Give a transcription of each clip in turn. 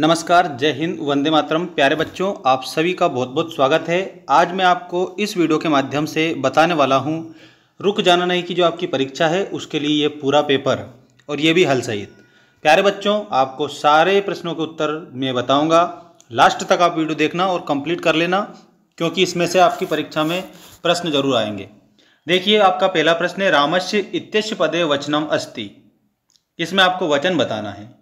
नमस्कार जय हिंद वंदे मातरम प्यारे बच्चों आप सभी का बहुत बहुत स्वागत है आज मैं आपको इस वीडियो के माध्यम से बताने वाला हूँ रुक जाना नहीं कि जो आपकी परीक्षा है उसके लिए ये पूरा पेपर और ये भी हल सहित प्यारे बच्चों आपको सारे प्रश्नों के उत्तर मैं बताऊँगा लास्ट तक आप वीडियो देखना और कंप्लीट कर लेना क्योंकि इसमें से आपकी परीक्षा में प्रश्न जरूर आएंगे देखिए आपका पहला प्रश्न है रामस्य इत्यस्य पदे वचनम अस्ति इसमें आपको वचन बताना है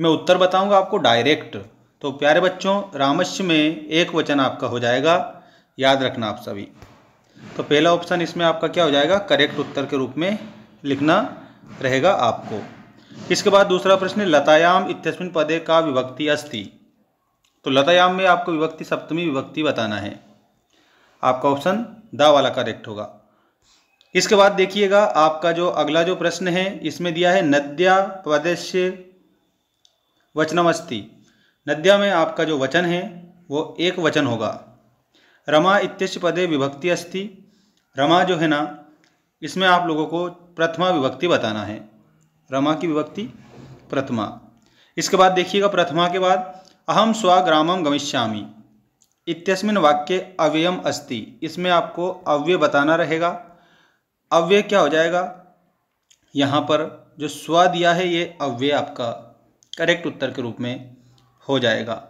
मैं उत्तर बताऊंगा आपको डायरेक्ट तो प्यारे बच्चों रामस्य में एक वचन आपका हो जाएगा याद रखना आप सभी तो पहला ऑप्शन इसमें आपका क्या हो जाएगा करेक्ट उत्तर के रूप में लिखना रहेगा आपको इसके बाद दूसरा प्रश्न लतायाम इत्यस्मिन पदे का विभक्ति अस्थि तो लतायाम में आपको विभक्ति सप्तमी विभक्ति बताना है आपका ऑप्शन दा वाला करेक्ट होगा इसके बाद देखिएगा आपका जो अगला जो प्रश्न है इसमें दिया है नद्या पदस्य वचनमस्ति नद्या में आपका जो वचन है वो एक वचन होगा रमा इत्यस्य पदे विभक्ति अस्ति रमा जो है ना इसमें आप लोगों को प्रथमा विभक्ति बताना है रमा की विभक्ति प्रथमा इसके बाद देखिएगा प्रथमा के बाद अहम स्वग्रामम गमिष्यामी इत्यस्मिन वाक्य अव्ययम अस्ति इसमें आपको अव्यय बताना रहेगा अव्यय क्या हो जाएगा यहाँ पर जो स्व दिया है ये अव्यय आपका करेक्ट उत्तर के रूप में हो जाएगा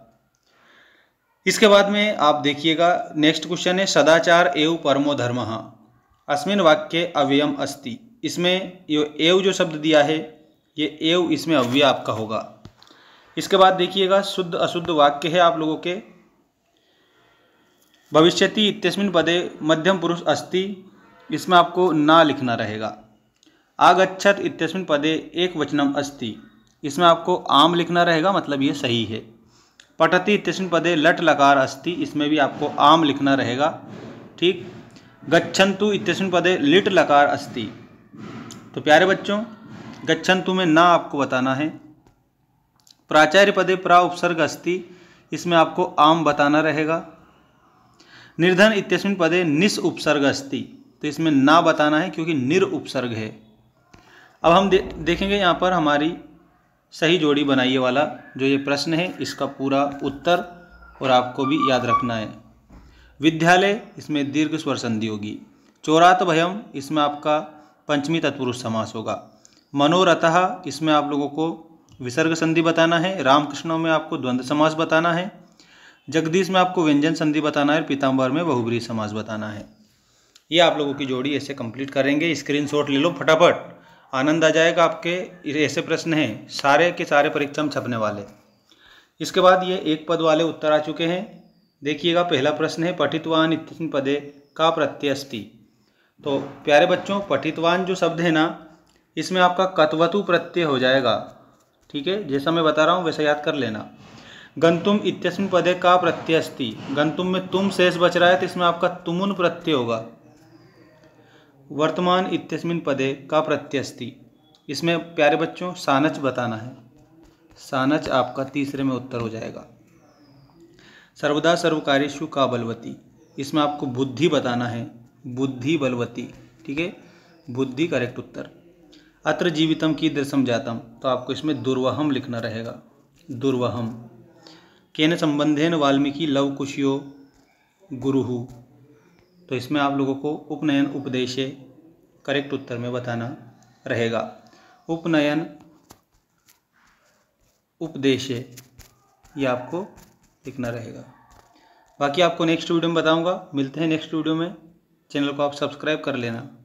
इसके बाद में आप देखिएगा नेक्स्ट क्वेश्चन है सदाचार एवं परमो धर्म अस्मिन वाक्य अव्ययम अस्ति इसमें यो एव जो शब्द दिया है ये एव इसमें अव्यय आपका होगा इसके बाद देखिएगा शुद्ध अशुद्ध वाक्य है आप लोगों के भविष्यति इतस्मिन पदे मध्यम पुरुष अस्ति इसमें आपको ना लिखना रहेगा आगछत इतस्मिन पदे एक वचनम अस्ति इसमें आपको आम लिखना रहेगा मतलब ये सही है पटती तिष्ण पदे लट लकार अस्ति इसमें भी आपको आम लिखना रहेगा ठीक गच्छन्तु इतिष्ण पदे लिट लकार अस्ति तो प्यारे बच्चों गच्छन्तु में ना आपको बताना है प्राचार्य पदे प्रा उपसर्ग अस्ति इसमें आपको आम बताना रहेगा निर्धन इत्यस्मिन पदे निस उपसर्ग अस्ति तो इसमें ना बताना है क्योंकि निर उपसर्ग है अब हम दे, देखेंगे यहाँ पर हमारी सही जोड़ी बनाइए वाला जो ये प्रश्न है इसका पूरा उत्तर और आपको भी याद रखना है विद्यालय इसमें दीर्घ स्वर संधि होगी चौरात भयम इसमें आपका पंचमी तत्पुरुष समास होगा मनोरथ इसमें आप लोगों को विसर्ग संधि बताना है रामकृष्णों में आपको द्वंद्व समास बताना है जगदीश में आपको व्यंजन संधि बताना है पीताम्बर में बहुबरी समास बताना है ये आप लोगों की जोड़ी ऐसे कंप्लीट करेंगे स्क्रीनशॉट ले लो फटाफट आनंद आ जाएगा आपके ऐसे प्रश्न हैं सारे के सारे परीक्षा में छपने वाले इसके बाद ये एक पद वाले उत्तर आ चुके हैं देखिएगा पहला प्रश्न है पठितवान इतने पदे का प्रत्यस्ति तो प्यारे बच्चों पठितवान जो शब्द है ना इसमें आपका कतवतु प्रत्यय हो जाएगा ठीक है जैसा मैं बता रहा हूँ वैसा याद कर लेना गंतुम इत्यस्मिन पदे का प्रत्यय गंतुम में तुम शेष बच रहा है तो इसमें आपका तुमुन प्रत्यय होगा वर्तमान इतस्मिन पदे का प्रत्यस्थी इसमें प्यारे बच्चों सानच बताना है सानच आपका तीसरे में उत्तर हो जाएगा सर्वदा सर्वकारेशु का बलवती इसमें आपको बुद्धि बताना है बुद्धि बलवती ठीक है बुद्धि करेक्ट उत्तर अत्र जीवितम की दृशम जातम तो आपको इसमें दुर्वहम लिखना रहेगा दुर्वहम केन संबंधेन वाल्मीकि लव कुशियो गुरुहु तो इसमें आप लोगों को उपनयन उपदेश करेक्ट उत्तर में बताना रहेगा उपनयन उपदेश ये आपको लिखना रहेगा बाकी आपको नेक्स्ट वीडियो में बताऊंगा मिलते हैं नेक्स्ट वीडियो में चैनल को आप सब्सक्राइब कर लेना